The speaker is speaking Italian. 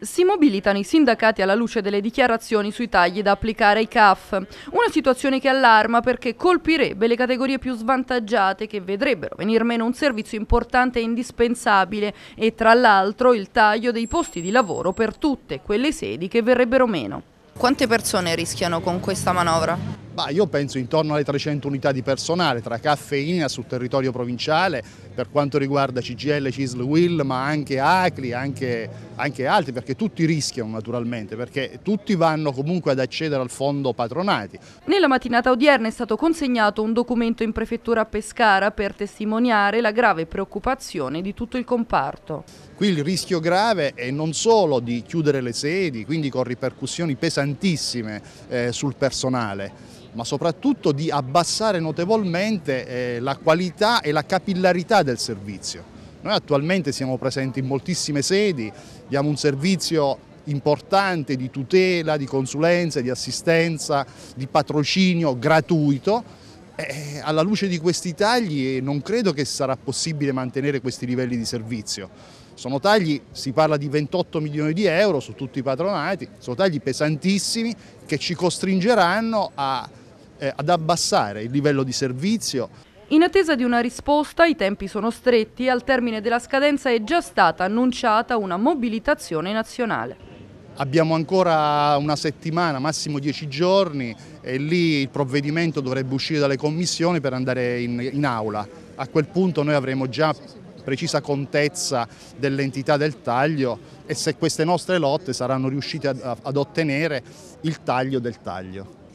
Si mobilitano i sindacati alla luce delle dichiarazioni sui tagli da applicare ai CAF, una situazione che allarma perché colpirebbe le categorie più svantaggiate che vedrebbero venir meno un servizio importante e indispensabile e tra l'altro il taglio dei posti di lavoro per tutte quelle sedi che verrebbero meno. Quante persone rischiano con questa manovra? Ma io penso intorno alle 300 unità di personale tra caffeina sul territorio provinciale per quanto riguarda CGL, CISL, WIL ma anche ACLI, anche, anche altri perché tutti rischiano naturalmente perché tutti vanno comunque ad accedere al fondo patronati. Nella mattinata odierna è stato consegnato un documento in prefettura a Pescara per testimoniare la grave preoccupazione di tutto il comparto. Qui il rischio grave è non solo di chiudere le sedi, quindi con ripercussioni pesantissime eh, sul personale, ma soprattutto di abbassare notevolmente eh, la qualità e la capillarità del servizio. Noi attualmente siamo presenti in moltissime sedi, diamo un servizio importante di tutela, di consulenza, di assistenza, di patrocinio gratuito. Eh, alla luce di questi tagli eh, non credo che sarà possibile mantenere questi livelli di servizio. Sono tagli, si parla di 28 milioni di euro su tutti i patronati, sono tagli pesantissimi che ci costringeranno a eh, ad abbassare il livello di servizio. In attesa di una risposta, i tempi sono stretti e al termine della scadenza è già stata annunciata una mobilitazione nazionale. Abbiamo ancora una settimana, massimo dieci giorni e lì il provvedimento dovrebbe uscire dalle commissioni per andare in, in aula. A quel punto noi avremo già precisa contezza dell'entità del taglio e se queste nostre lotte saranno riuscite ad, ad ottenere il taglio del taglio.